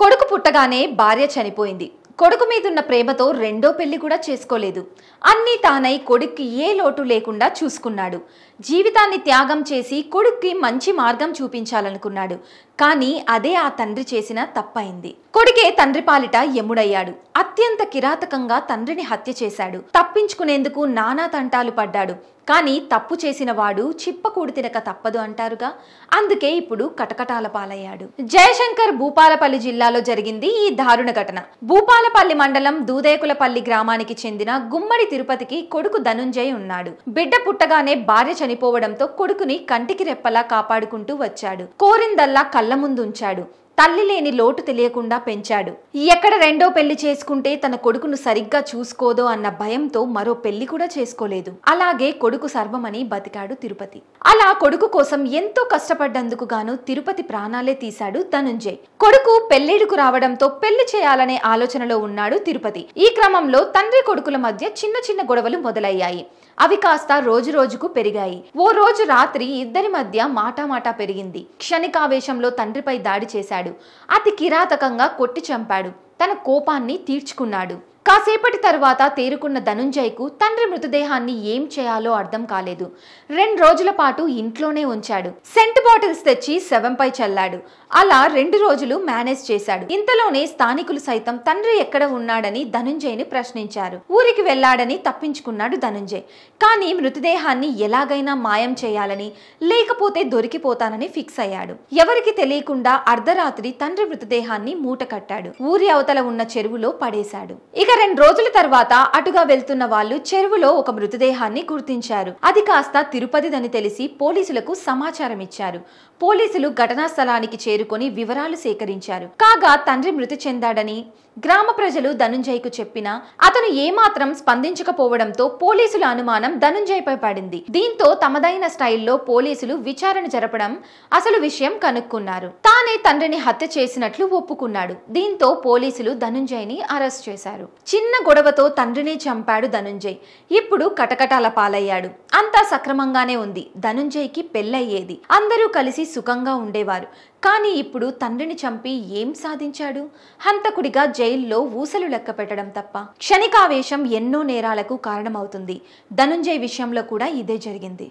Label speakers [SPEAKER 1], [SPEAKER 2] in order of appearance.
[SPEAKER 1] కొడుకు పుట్టగానే భార్య చనిపోయింది కొడుకు మీదున్న ప్రేమతో రెండో పెళ్లి కూడా చేసుకోలేదు అన్నీ తానై కొడుక్కి ఏ లోటు లేకుండా చూసుకున్నాడు జీవితాన్ని త్యాగం చేసి కొడుక్కి మంచి మార్గం చూపించాలనుకున్నాడు కానీ అదే ఆ తండ్రి చేసిన తప్పైంది కొడుకే తండ్రి పాలిట యముడయ్యాడు అత్యంత కిరాతకంగా తండ్రిని హత్య చేశాడు తప్పించుకునేందుకు నానా తంటాలు పడ్డాడు కానీ తప్పు చేసిన వాడు చిప్పకూడు తినక తప్పదు అంటారుగా అందుకే ఇప్పుడు కటకటాల పాలయ్యాడు జయశంకర్ భూపాలపల్లి జిల్లాలో జరిగింది ఈ దారుణ ఘటన భూపాలపల్లి మండలం దూదేకులపల్లి గ్రామానికి చెందిన గుమ్మడి తిరుపతికి కొడుకు ధనుంజయ్ ఉన్నాడు బిడ్డ పుట్టగానే భార్య చనిపోవడంతో కొడుకుని కంటికి రెప్పలా కాపాడుకుంటూ వచ్చాడు కోరిందల్లా కళ్ళ ముందుంచాడు తల్లి లేని లోటు తెలియకుండా పెంచాడు ఎక్కడ రెండో పెళ్లి చేసుకుంటే తన కొడుకును సరిగ్గా చూసుకోదో అన్న భయంతో మరో పెళ్లి కూడా చేసుకోలేదు అలాగే కొడుకు సర్వమని బతికాడు తిరుపతి అలా కొడుకు కోసం ఎంతో కష్టపడ్డందుకు గాను తిరుపతి ప్రాణాలే తీశాడు ధనుంజయ్ కొడుకు పెళ్లిడుకు రావడంతో పెళ్లి చేయాలనే ఆలోచనలో ఉన్నాడు తిరుపతి ఈ క్రమంలో తండ్రి కొడుకుల మధ్య చిన్న చిన్న గొడవలు మొదలయ్యాయి అవి కాస్త రోజు రోజుకు పెరిగాయి ఓ రోజు రాత్రి ఇద్దరి మధ్య మాటామాటా పెరిగింది క్షణికావేశంలో తండ్రిపై దాడి చేశాడు అతి కిరాతకంగా కొట్టి చంపాడు తన కోపాన్ని తీర్చుకున్నాడు కాసేపటి తరువాత తేరుకున్న ధనుంజయ్కు తండ్రి మృతదేహాన్ని ఏం చేయాలో అర్థం కాలేదు రెండు రోజుల పాటు ఇంట్లోనే ఉంచాడు సెంట్ బాటిల్స్ తెచ్చి శవంపై చల్లాడు అలా రెండు రోజులు మేనేజ్ చేశాడు ఇంతలోనే స్థానికులు సైతం తండ్రి ఎక్కడ ఉన్నాడని ధనుంజయ్ని ప్రశ్నించారు ఊరికి వెళ్లాడని తప్పించుకున్నాడు ధనుంజయ్ కానీ మృతదేహాన్ని ఎలాగైనా మాయం చేయాలని లేకపోతే దొరికిపోతానని ఫిక్స్ అయ్యాడు ఎవరికి తెలియకుండా అర్ధరాత్రి తండ్రి మృతదేహాన్ని మూట కట్టాడు ఊరి అవతల ఉన్న చెరువులో పడేశాడు ఇక రెండు రోజుల తర్వాత అటుగా వెళ్తున్న వాళ్ళు చెరువులో ఒక మృతదేహాన్ని గుర్తించారు అది కాస్త తిరుపతిదని తెలిసి పోలీసులకు సమాచారం ఇచ్చారు పోలీసులు ఘటనా స్థలానికి చేరుకొని వివరాలు సేకరించారు కాగా తండ్రి మృతి చెందాడని గ్రామ ప్రజలు ధనుంజయ్కు చెప్పినా అతను ఏమాత్రం స్పందించకపోవడంతో పోలీసుల అనుమానం ధనుంజయ్పై పడింది దీంతో తమదైన స్టైల్లో పోలీసులు విచారణ జరపడం అసలు విషయం కనుక్కున్నారు తానే తండ్రిని హత్య చేసినట్లు ఒప్పుకున్నాడు దీంతో పోలీసులు ధనుంజయ్ని అరెస్ట్ చేశారు చిన్న గొడవతో తండ్రిని చంపాడు ధనుంజయ్ ఇప్పుడు కటకటాల పాలయ్యాడు అంతా సక్రమంగానే ఉంది ధనుంజయ్కి పెళ్ళయ్యేది అందరూ కలిసి సుఖంగా ఉండేవారు కానీ ఇప్పుడు తండ్రిని చంపి ఏం సాధించాడు హంతకుడిగా జైల్లో ఊసలు లెక్క పెట్టడం తప్ప క్షణికావేశం ఎన్నో నేరాలకు కారణమవుతుంది ధనుంజయ్ విషయంలో కూడా ఇదే జరిగింది